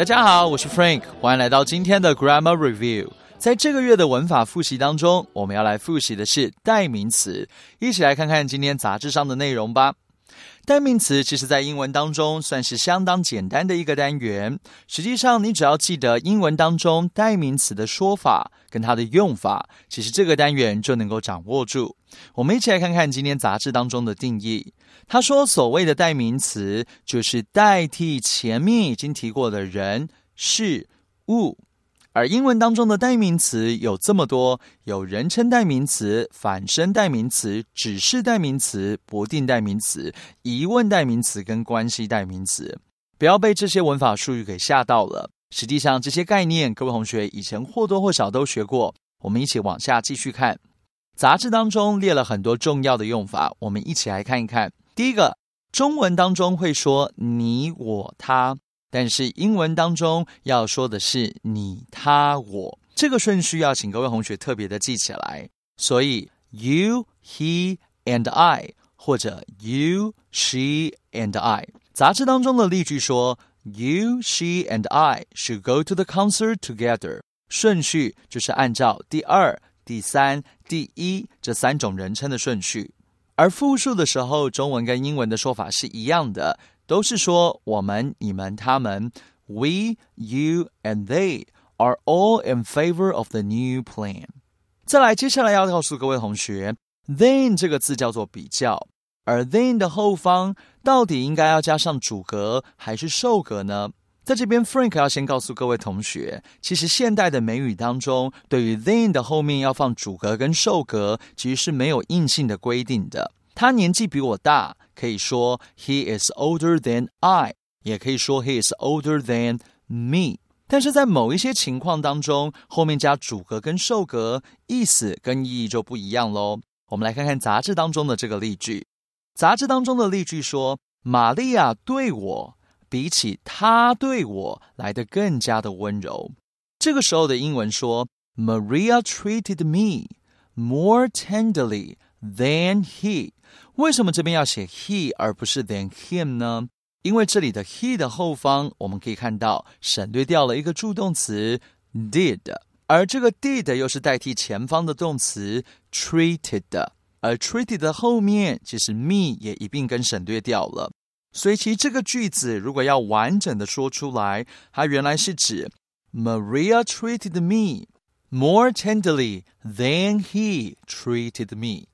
大家好，我是 Frank，欢迎来到今天的 Grammar Review。在这个月的文法复习当中，我们要来复习的是代名词。一起来看看今天杂志上的内容吧。代名词其实，在英文当中算是相当简单的一个单元。实际上，你只要记得英文当中代名词的说法跟它的用法，其实这个单元就能够掌握住。我们一起来看看今天杂志当中的定义。他说：“所谓的代名词，就是代替前面已经提过的人、事物。而英文当中的代名词有这么多，有人称代名词、反身代名词、指示代名词、不定代名词、疑问代名词跟关系代名词。不要被这些文法术语给吓到了。实际上，这些概念，各位同学以前或多或少都学过。我们一起往下继续看。杂志当中列了很多重要的用法，我们一起来看一看。”第一个，中文当中会说你我他，但是英文当中要说的是你他我，这个顺序要请各位同学特别的记起来。所以 you he and I，或者 you she and I。杂志当中的例句说 you she and I should go to the concert together。顺序就是按照第二、第三、第一这三种人称的顺序。而复数的时候，中文跟英文的说法是一样的，都是说我们、你们、他们。We, you, and they are all in favor of the new plan。再来，接下来要告诉各位同学，then 这个字叫做比较，而 then 的后方到底应该要加上主格还是受格呢？在这边，Frank 要先告诉各位同学，其实现代的美语当中，对于 t h e n 的后面要放主格跟受格，其实是没有硬性的规定的。他年纪比我大，可以说 He is older than I，也可以说 He is older than me。但是在某一些情况当中，后面加主格跟受格，意思跟意义就不一样喽。我们来看看杂志当中的这个例句。杂志当中的例句说，玛利亚对我。比起他对我来的更加的温柔，这个时候的英文说，Maria treated me more tenderly than he。为什么这边要写 he 而不是 than him 呢？因为这里的 he 的后方我们可以看到省略掉了一个助动词 did，而这个 did 又是代替前方的动词 treated，而 treated 的后面其实 me 也一并跟省略掉了。所以其这个句子如果要完整的说出来，它原来是指 Maria treated me more tenderly than he treated me。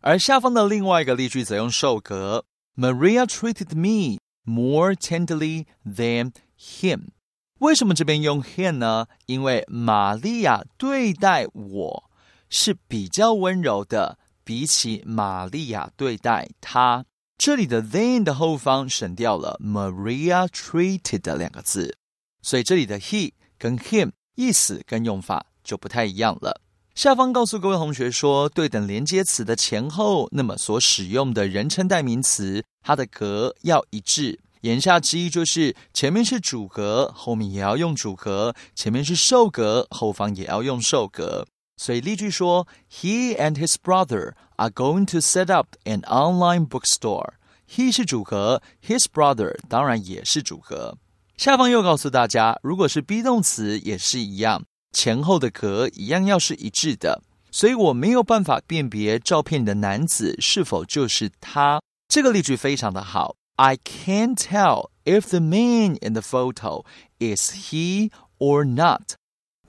而下方的另外一个例句则用受格 Maria treated me more tenderly than him。为什么这边用 him 呢？因为玛利亚对待我是比较温柔的，比起玛利亚对待他。这里的 then 的后方省掉了 Maria treated 的两个字，所以这里的 he 跟 him 意思跟用法就不太一样了。下方告诉各位同学说，对等连接词的前后，那么所使用的人称代名词它的格要一致。言下之意就是前面是主格，后面也要用主格；前面是受格，后方也要用受格。所以例句说：He and his brother。are going to set up an online bookstore。he 是主格，his brother 当然也是主格。下方又告诉大家，如果是 be 动词也是一样，前后的格一样要是一致的。所以我没有办法辨别照片里的男子是否就是他。这个例句非常的好。I can't tell if the man in the photo is he or not.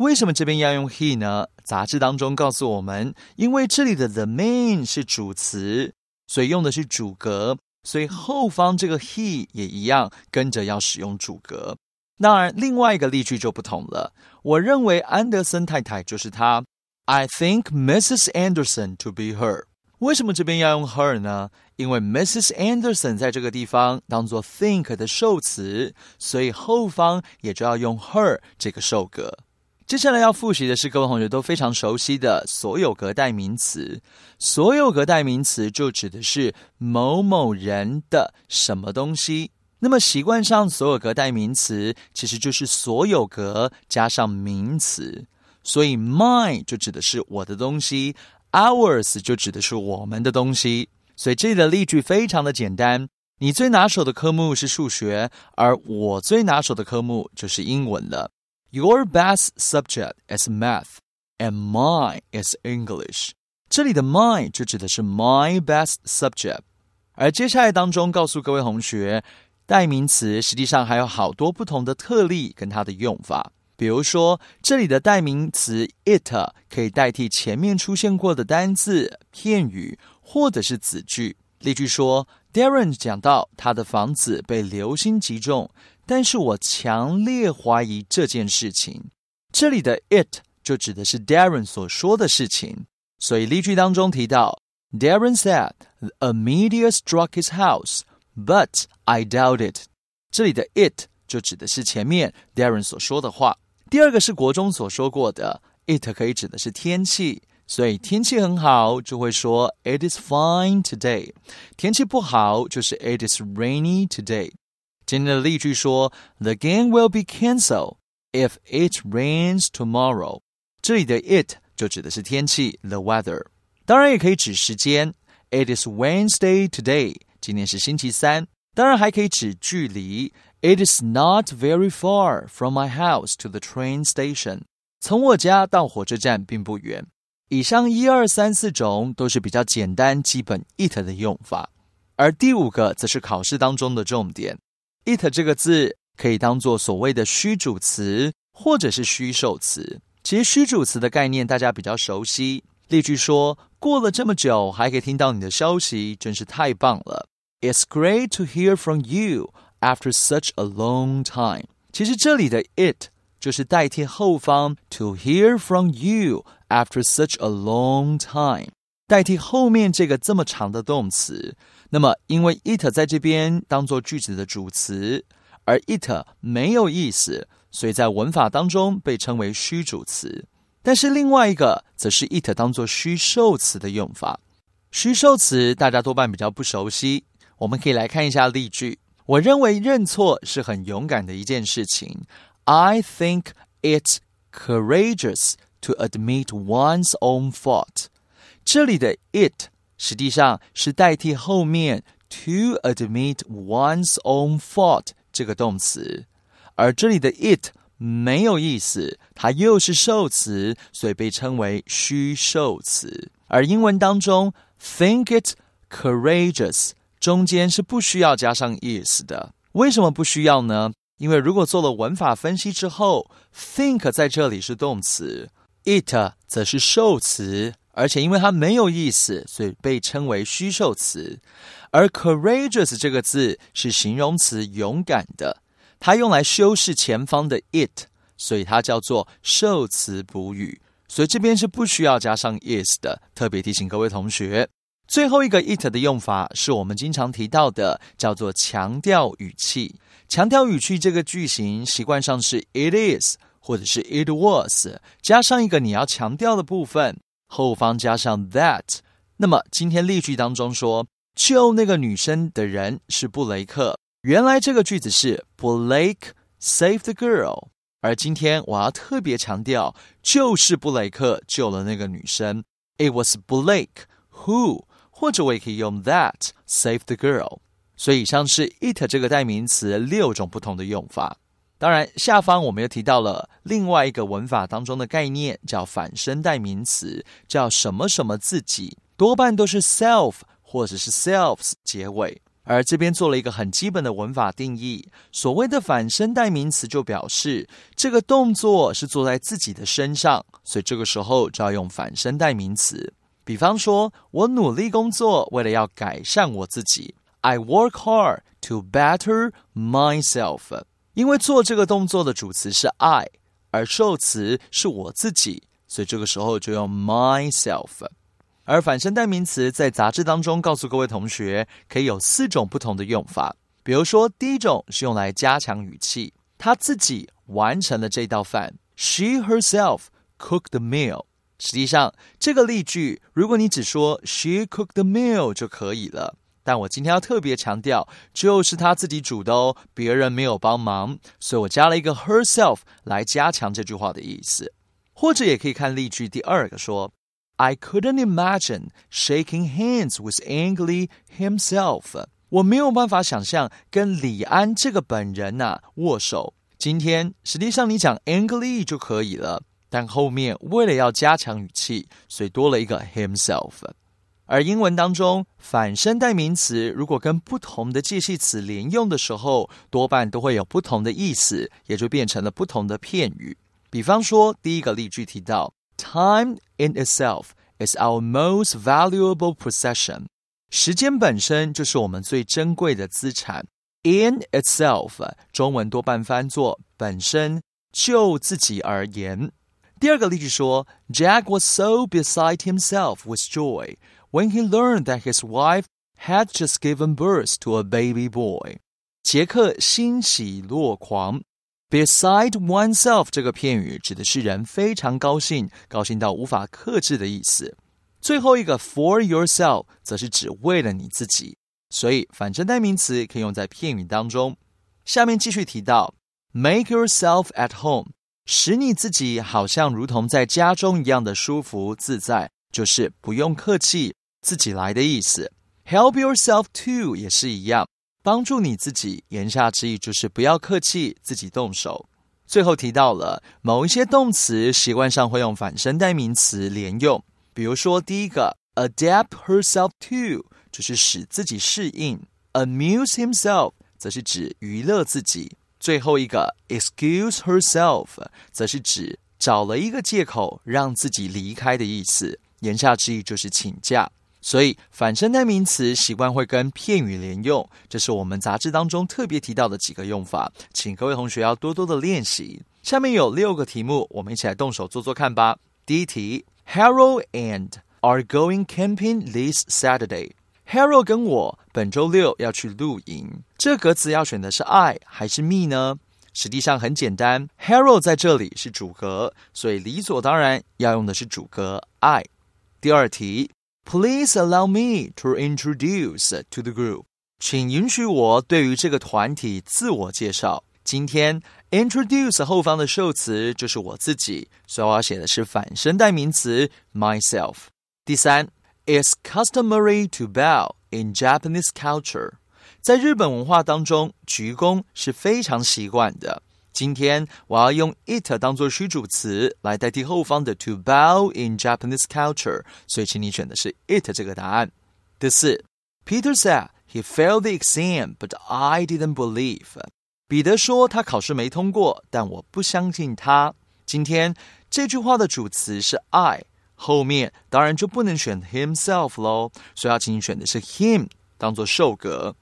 为什么这边要用 he 呢？杂志当中告诉我们，因为这里的 the main 是主词，所以用的是主格，所以后方这个 he 也一样跟着要使用主格。那另外一个例句就不同了。我认为安德森太太就是她。I think Mrs. Anderson to be her。为什么这边要用 her 呢？因为 Mrs. Anderson 在这个地方当做 think 的受词，所以后方也就要用 her 这个受格。接下来要复习的是各位同学都非常熟悉的所有格代名词。所有格代名词就指的是某某人的什么东西。那么习惯上，所有格代名词其实就是所有格加上名词。所以 m y 就指的是我的东西，ours 就指的是我们的东西。所以这里的例句非常的简单。你最拿手的科目是数学，而我最拿手的科目就是英文了。Your best subject is math, and mine is English. 这里的 mine 就指的是 my best subject. 而接下来当中告诉各位同学，代名词实际上还有好多不同的特例跟它的用法。比如说，这里的代名词 it 可以代替前面出现过的单字、片语或者是子句。例句说，Darren 讲到他的房子被流星击中。但是我强烈怀疑这件事情。这里的 it 就指的是 Darren 所说的事情，所以例句当中提到，Darren said a meteor struck his house, but I doubt it。这里的 it 就指的是前面 Darren 所说的话。第二个是国中所说过的，it 可以指的是天气。所以天气很好，就会说 "It is fine today"；天气不好，就是 "It is rainy today"。今天的例句说：“The game will be cancelled if it rains tomorrow. tomorrow。”这里的 it 就指的是天气，the weather。当然也可以指时间，It is Wednesday today. today。今天是星期三。当然还可以指距离，It is not very far from my house to the train station. 从我家到火车站并不远。以上一二三四种都是比较简单基本 it 的用法，而第五个则是考试当中的重点。it 这个字可以当做所谓的虚主词或者是虚受词。其实虚主词的概念大家比较熟悉。例句说，过了这么久还可以听到你的消息，真是太棒了。It's great to hear from you after such a long time。其实这里的 it 就是代替后方 to hear from you after such a long time。代替后面这个这么长的动词，那么因为 it 在这边当做句子的主词，而 it 没有意思，所以在文法当中被称为虚主词。但是另外一个则是 it 当做虚受词的用法。虚受词大家多半比较不熟悉，我们可以来看一下例句。我认为认错是很勇敢的一件事情。I think i t courageous to admit one's own fault. 这里的 it 实际上是代替后面 to admit one's own fault 这个动词，而这里的 it 没有意思，它又是受词，所以被称为虚受词。而英文当中 think it courageous 中间是不需要加上 is 的，为什么不需要呢？因为如果做了文法分析之后，think 在这里是动词，it 则是受词。而且因为它没有意思，所以被称为虚受词。而 courageous 这个字是形容词，勇敢的，它用来修饰前方的 it，所以它叫做受词补语。所以这边是不需要加上 is 的。特别提醒各位同学，最后一个 it 的用法是我们经常提到的，叫做强调语气。强调语气这个句型习惯上是 it is 或者是 it was 加上一个你要强调的部分。后方加上 that，那么今天例句当中说救那个女生的人是布雷克，原来这个句子是 Blake saved the girl，而今天我要特别强调就是布雷克救了那个女生，It was Blake who，或者我也可以用 that saved the girl，所以以上是 it 这个代名词六种不同的用法。当然，下方我们又提到了另外一个文法当中的概念，叫反身代名词，叫什么什么自己，多半都是 self 或者是 selves 结尾。而这边做了一个很基本的文法定义，所谓的反身代名词就表示这个动作是做在自己的身上，所以这个时候就要用反身代名词。比方说，我努力工作，为了要改善我自己，I work hard to better myself。因为做这个动作的主词是 I，而受词是我自己，所以这个时候就用 myself。而反身代名词在杂志当中告诉各位同学，可以有四种不同的用法。比如说，第一种是用来加强语气，她自己完成了这道饭，She herself cooked the meal。实际上，这个例句，如果你只说 She cooked the meal 就可以了。但我今天要特别强调，就是他自己煮的哦，别人没有帮忙，所以我加了一个 herself 来加强这句话的意思。或者也可以看例句第二个说，I couldn't imagine shaking hands with Ang l e himself。我没有办法想象跟李安这个本人呐握手。今天实际上你讲 Ang l e 就可以了，但后面为了要加强语气，所以多了一个 himself。而英文当中，反身代名词如果跟不同的介系词连用的时候，多半都会有不同的意思，也就变成了不同的片语。比方说，第一个例句提到，Time in itself is our most valuable possession。时间本身就是我们最珍贵的资产。In itself，中文多半翻作本身就自己而言。第二个例句说，Jack was so beside himself with joy。when he learned that his wife had just given birth to a baby boy. 杰克欣喜若狂。Beside oneself 这个片语指的是人非常高兴，高兴到无法克制的意思。最后一个 for yourself 则是指为了你自己，所以反正代名词可以用在片语当中。下面继续提到 make yourself at home，使你自己好像如同在家中一样的舒服自在，就是不用客气，自己来的意思，help yourself to 也是一样，帮助你自己。言下之意就是不要客气，自己动手。最后提到了某一些动词习惯上会用反身代名词连用，比如说第一个 adapt herself to 就是使自己适应，amuse himself 则是指娱乐自己，最后一个 excuse herself 则是指找了一个借口让自己离开的意思，言下之意就是请假。所以反身代名词习惯会跟片语连用，这是我们杂志当中特别提到的几个用法，请各位同学要多多的练习。下面有六个题目，我们一起来动手做做看吧。第一题，Harold and are going camping this Saturday。Harold 跟我本周六要去露营，这格词要选的是 I 还是 me 呢？实际上很简单，Harold 在这里是主格，所以理所当然要用的是主格 I。第二题。Please allow me to introduce to the group. 请允许我对于这个团体自我介绍。今天 introduce 后方的受词就是我自己，所以我要写的是反身代名词 myself。第三，It's customary to bow in Japanese culture，在日本文化当中，鞠躬是非常习惯的。今天我要用 it 当做虚主词来代替后方的 to bow in Japanese culture，所以请你选的是 it 这个答案。第四，Peter said he failed the exam, but I didn't believe。彼得说他考试没通过，但我不相信他。今天这句话的主词是 I，后面当然就不能选 himself 喽，所以要请你选的是 him 当做受格。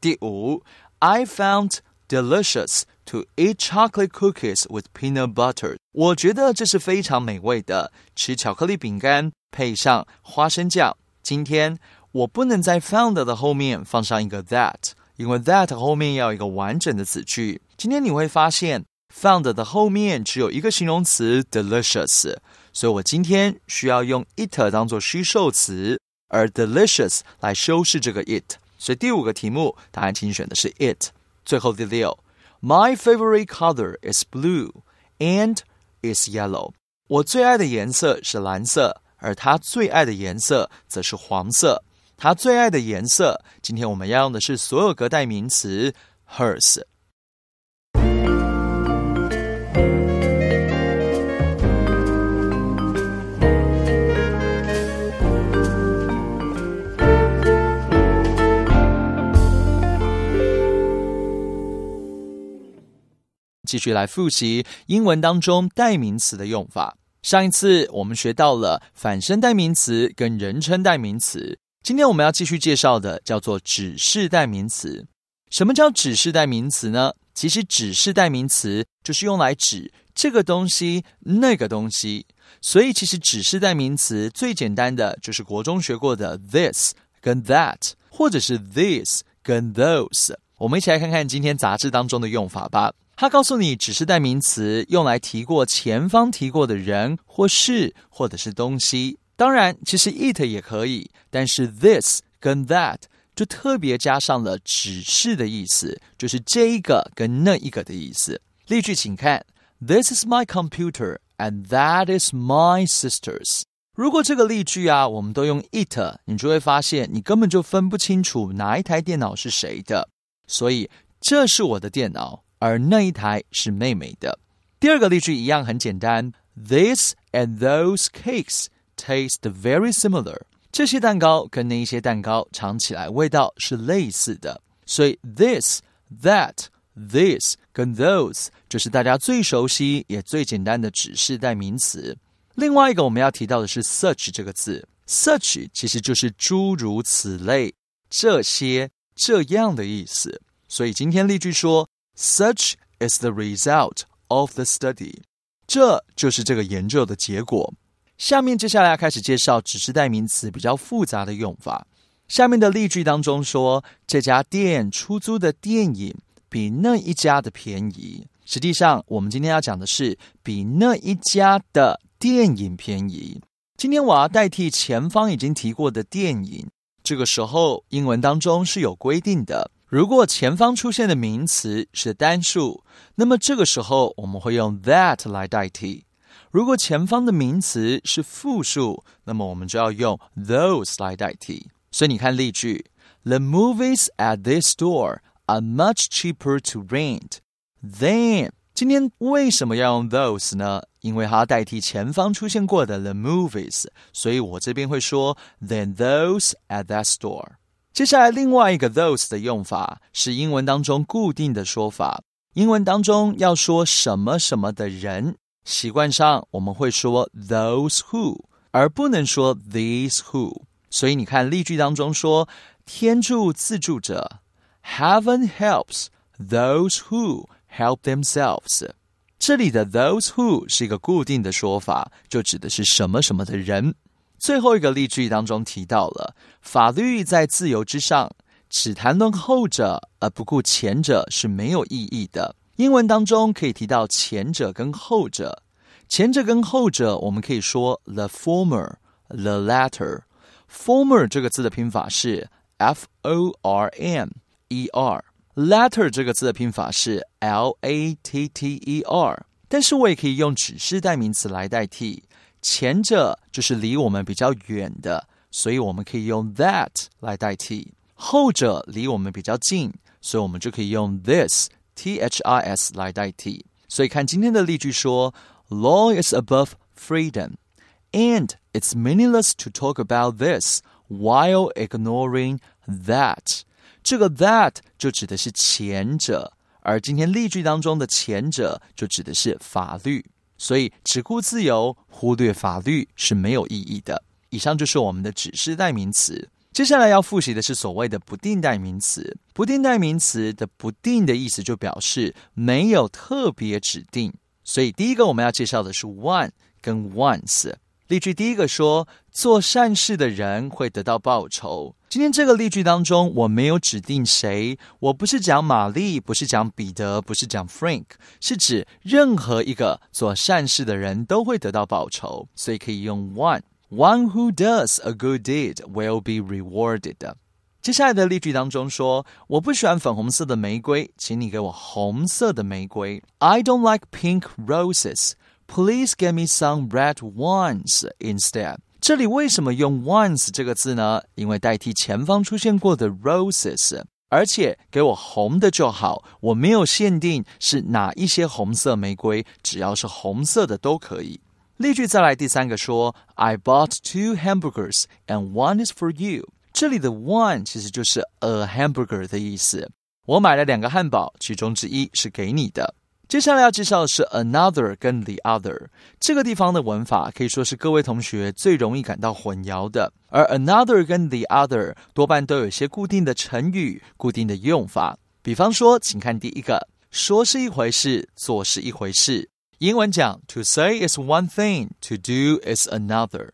第五，I found delicious。To eat chocolate cookies with peanut butter，我觉得这是非常美味的。吃巧克力饼干配上花生酱。今天我不能在 found 的后面放上一个 that，因为 that 后面要一个完整的子句。今天你会发现 found 的后面只有一个形容词 delicious，所以我今天需要用 it 当做虚受词，而 delicious 来修饰这个 it。所以第五个题目答案，请选的是 it。最后第六。My favorite color is blue, and it's yellow. 我最爱的颜色是蓝色，而他最爱的颜色则是黄色。他最爱的颜色，今天我们要用的是所有格代名词 hers。继续来复习英文当中代名词的用法。上一次我们学到了反身代名词跟人称代名词，今天我们要继续介绍的叫做指示代名词。什么叫指示代名词呢？其实指示代名词就是用来指这个东西、那个东西。所以其实指示代名词最简单的就是国中学过的 this 跟 that，或者是 this 跟 those。我们一起来看看今天杂志当中的用法吧。它告诉你，指示代名词用来提过前方提过的人或事，或者是东西。当然，其实 it 也可以，但是 this 跟 that 就特别加上了指示的意思，就是这一个跟那一个的意思。例句，请看：This is my computer, and that is my sister's。如果这个例句啊，我们都用 it，你就会发现你根本就分不清楚哪一台电脑是谁的。所以，这是我的电脑。而那一台是妹妹的。第二个例句一样很简单：This and those cakes taste very similar。这些蛋糕跟那一些蛋糕尝起来味道是类似的。所以 this that this 跟 those 就是大家最熟悉也最简单的指示代名词。另外一个我们要提到的是 s u c h 这个字 s u c h 其实就是诸如此类、这些、这样的意思。所以今天例句说。Such is the result of the study。这就是这个研究的结果。下面接下来要开始介绍指示代名词比较复杂的用法。下面的例句当中说，这家店出租的电影比那一家的便宜。实际上，我们今天要讲的是比那一家的电影便宜。今天我要代替前方已经提过的电影，这个时候英文当中是有规定的。如果前方出现的名词是单数，那么这个时候我们会用 that 来代替；如果前方的名词是复数，那么我们就要用 those 来代替。所以你看例句：The movies at this store are much cheaper to rent than…… 今天为什么要用 those 呢？因为它代替前方出现过的 the movies，所以我这边会说 than those at that store。接下来，另外一个 those 的用法是英文当中固定的说法。英文当中要说什么什么的人，习惯上我们会说 those who，而不能说 these who。所以你看例句当中说“天助自助者 ”，Heaven helps those who help themselves。这里的 those who 是一个固定的说法，就指的是什么什么的人。最后一个例句当中提到了法律在自由之上，只谈论后者而不顾前者是没有意义的。英文当中可以提到前者跟后者，前者跟后者，我们可以说 the former，the latter。former 这个字的拼法是 f o r m e r，latter 这个字的拼法是 l a t t e r。但是，我也可以用指示代名词来代替。前者就是离我们比较远的，所以我们可以用 that 来代替；后者离我们比较近，所以我们就可以用 this t h i s 来代替。所以看今天的例句说：“Law is above freedom, and it's meaningless to talk about this while ignoring that。”这个 that 就指的是前者，而今天例句当中的前者就指的是法律。所以只顾自由，忽略法律是没有意义的。以上就是我们的指示代名词。接下来要复习的是所谓的不定代名词。不定代名词的不定的意思就表示没有特别指定。所以第一个我们要介绍的是 one 跟 once。例句第一个说：做善事的人会得到报酬。今天这个例句当中，我没有指定谁，我不是讲玛丽，不是讲彼得，不是讲 Frank，是指任何一个做善事的人都会得到报酬，所以可以用 one。One who does a good deed will be rewarded。接下来的例句当中说，我不喜欢粉红色的玫瑰，请你给我红色的玫瑰。I don't like pink roses. Please give me some red ones instead. 这里为什么用 once 这个字呢？因为代替前方出现过的 roses，而且给我红的就好，我没有限定是哪一些红色玫瑰，只要是红色的都可以。例句再来第三个说，I bought two hamburgers and one is for you。这里的 one 其实就是 a hamburger 的意思。我买了两个汉堡，其中之一是给你的。接下来要介绍的是 another 跟 the other 这个地方的文法，可以说是各位同学最容易感到混淆的。而 another 跟 the other 多半都有些固定的成语、固定的用法。比方说，请看第一个，说是一回事，做是一回事。英文讲 to say is one thing, to do is another。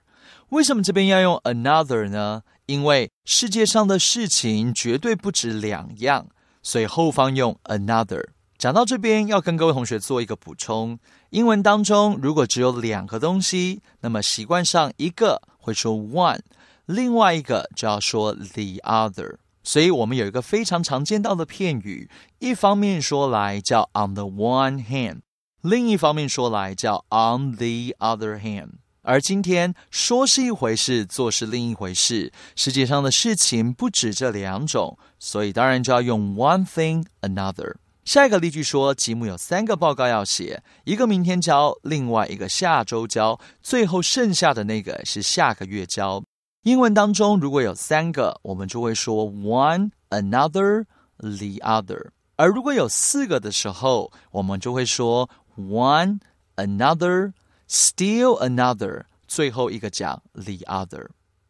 为什么这边要用 another 呢？因为世界上的事情绝对不止两样，所以后方用 another。讲到这边，要跟各位同学做一个补充：英文当中，如果只有两个东西，那么习惯上一个会说 one，另外一个就要说 the other。所以，我们有一个非常常见到的片语，一方面说来叫 on the one hand，另一方面说来叫 on the other hand。而今天说是一回事，做是另一回事，世界上的事情不止这两种，所以当然就要用 one thing another。下一个例句说，吉姆有三个报告要写，一个明天交，另外一个下周交，最后剩下的那个是下个月交。英文当中如果有三个，我们就会说 one another the other；而如果有四个的时候，我们就会说 one another still another，最后一个讲 the other。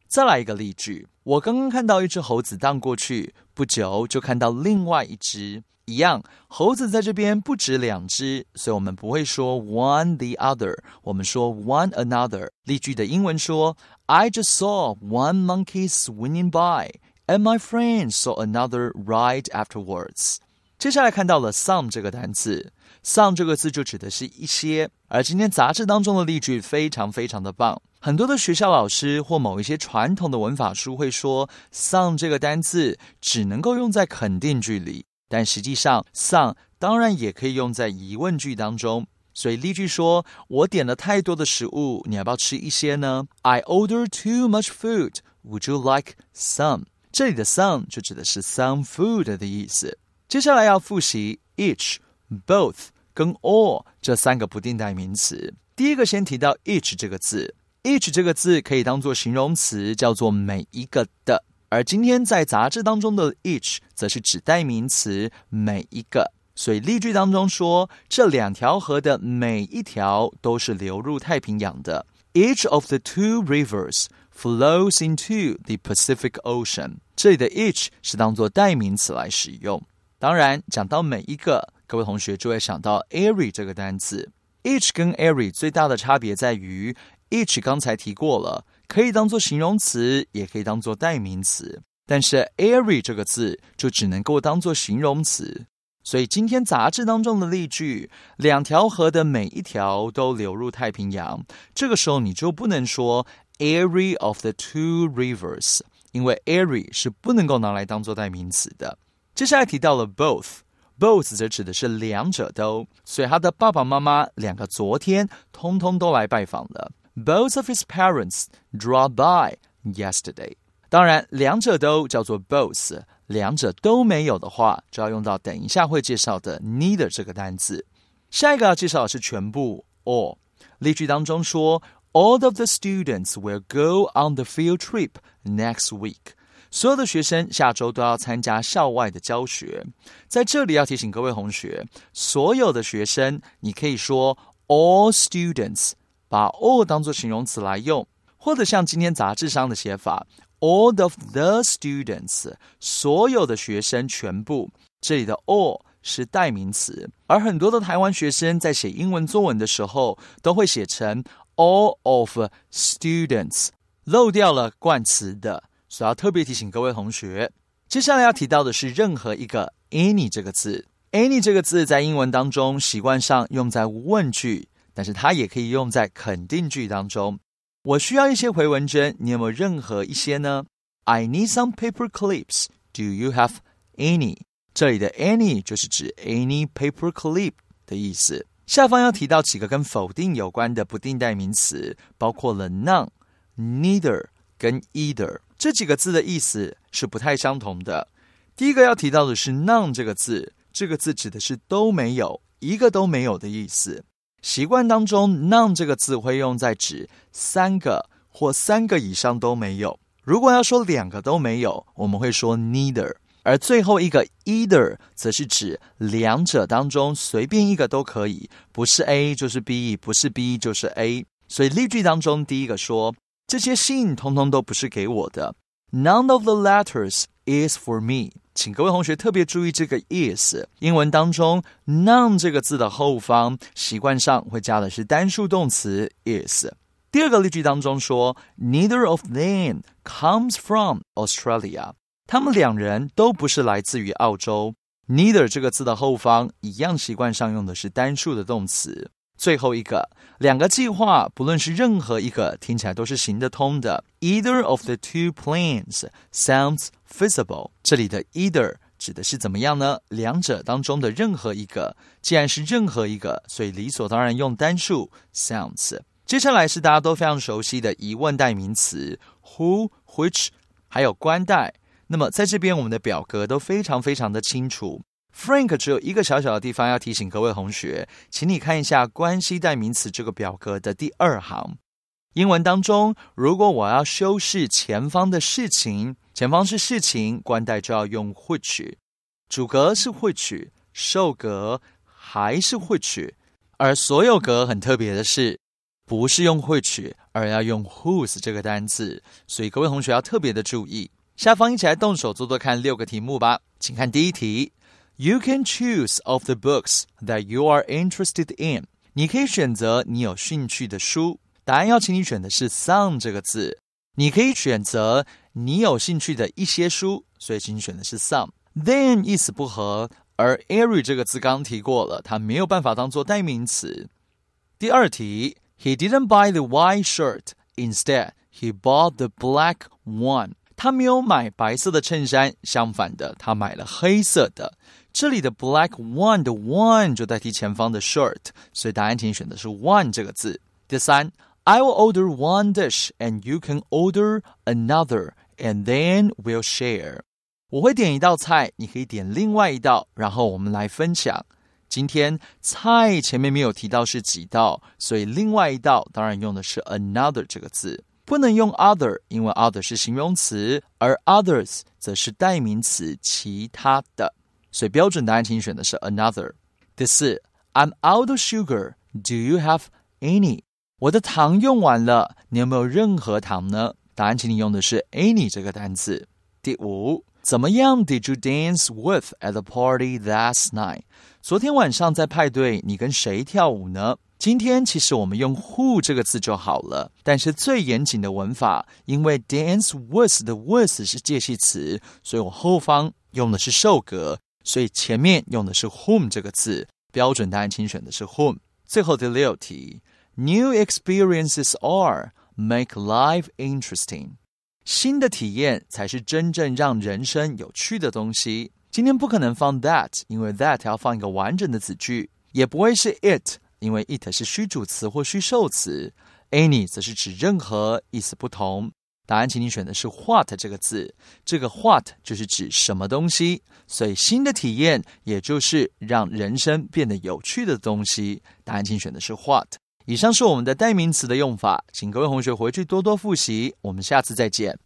再来一个例句，我刚刚看到一只猴子荡过去，不久就看到另外一只。一样，猴子在这边不止两只，所以我们不会说 one the other，我们说 one another。例句的英文说：I just saw one monkey swinging by，and my friend saw another right afterwards。接下来看到了 some 这个单词，some 这个字就指的是一些。而今天杂志当中的例句非常非常的棒，很多的学校老师或某一些传统的文法书会说 some 这个单词只能够用在肯定句里。但实际上，some 当然也可以用在疑问句当中。所以例句说：“我点了太多的食物，你要不要吃一些呢？”I o r d e r too much food. Would you like some？这里的 some 就指的是 some food 的意思。接下来要复习 each、both 跟 all 这三个不定代名词。第一个先提到 each 这个字 e a c h 这个字可以当做形容词，叫做每一个的。而今天在杂志当中的 each 则是指代名词每一个，所以例句当中说这两条河的每一条都是流入太平洋的。Each of the two rivers flows into the Pacific Ocean。这里的 each 是当做代名词来使用。当然，讲到每一个，各位同学就会想到 every 这个单词。each 跟 every 最大的差别在于 each 刚才提过了。可以当做形容词，也可以当做代名词，但是 every 这个字就只能够当做形容词。所以今天杂志当中的例句，两条河的每一条都流入太平洋。这个时候你就不能说 every of the two rivers，因为 every 是不能够拿来当做代名词的。接下来提到了 both，both 则指的是两者都，所以他的爸爸妈妈两个昨天通通都来拜访了。both of his parents dropped by yesterday. 当然，两者都叫做 both，两者都没有的话，就要用到等一下会介绍的 neither 这个单词。下一个要介绍的是全部 all。例句当中说，All of the students will go on the field trip next week。所有的学生下周都要参加校外的教学。在这里要提醒各位同学，所有的学生，你可以说 all students 把 all 当做形容词来用，或者像今天杂志上的写法 all of the students，所有的学生全部。这里的 all 是代名词，而很多的台湾学生在写英文作文的时候，都会写成 all of students，漏掉了冠词的。所以要特别提醒各位同学，接下来要提到的是任何一个 any 这个字，any 这个字在英文当中习惯上用在问句。但是它也可以用在肯定句当中。我需要一些回文针，你有没有任何一些呢？I need some paper clips. Do you have any？这里的 any 就是指 any paper clip 的意思。下方要提到几个跟否定有关的不定代名词，包括了 none、neither 跟 either 这几个字的意思是不太相同的。第一个要提到的是 none 这个字，这个字指的是都没有，一个都没有的意思。习惯当中，none 这个字会用在指三个或三个以上都没有。如果要说两个都没有，我们会说 neither。而最后一个 either，则是指两者当中随便一个都可以，不是 A 就是 B，不是 B 就是 A。所以例句当中，第一个说这些信通通都不是给我的，none of the letters。Is for me，请各位同学特别注意这个 is，英文当中 n o n n 这个字的后方习惯上会加的是单数动词 is。第二个例句当中说，Neither of them comes from Australia，他们两人都不是来自于澳洲。Neither 这个字的后方一样习惯上用的是单数的动词。最后一个，两个计划，不论是任何一个，听起来都是行得通的。Either of the two plans sounds feasible。这里的 either 指的是怎么样呢？两者当中的任何一个。既然是任何一个，所以理所当然用单数 sounds。接下来是大家都非常熟悉的疑问代名词 who，which，还有关代。那么在这边，我们的表格都非常非常的清楚。Frank 只有一个小小的地方要提醒各位同学，请你看一下关系代名词这个表格的第二行。英文当中，如果我要修饰前方的事情，前方是事情，冠代就要用 which，主格是 which，受格还是 which，而所有格很特别的是，不是用 which，而要用 whose 这个单词。所以各位同学要特别的注意。下方一起来动手做做看六个题目吧，请看第一题。You can choose of the books that you are interested in. 你可以选择你有兴趣的书。答案要请你选的是 some “some” 这个字。你可以选择你有兴趣的一些书，所以请选的是 “some”。Then 意思不合，而 “every” 这个字刚刚提过了，它没有办法当做代名词。第二题，He didn't buy the white shirt. Instead, he bought the black one. 他没有买白色的衬衫，相反的，他买了黑色的。这里的 black one 的 one 就代替前方的 s h o r t 所以答案题选的是 one 这个字。第三，I will order one dish and you can order another and then we'll share。我会点一道菜，你可以点另外一道，然后我们来分享。今天菜前面没有提到是几道，所以另外一道当然用的是 another 这个字，不能用 other，因为 other 是形容词，而 others 则是代名词，其他的。所以标准答案，请你选的是 another。第四，I'm out of sugar，Do you have any？我的糖用完了，你有没有任何糖呢？答案，请你用的是 any 这个单词。第五，怎么样？Did you dance with at the party last night？昨天晚上在派对，你跟谁跳舞呢？今天其实我们用 who 这个字就好了。但是最严谨的文法，因为 dance with 的 with 是介系词，所以我后方用的是受格。所以前面用的是 whom 这个字，标准答案请选的是 whom。最后第六题，New experiences are make life interesting。新的体验才是真正让人生有趣的东西。今天不可能放 that，因为 that 要放一个完整的子句，也不会是 it，因为 it 是虚主词或虚受词。Any 则是指任何，意思不同。答案，请你选的是 what 这个字。这个 what 就是指什么东西。所以新的体验，也就是让人生变得有趣的东西。答案请选的是 what。以上是我们的代名词的用法，请各位同学回去多多复习。我们下次再见。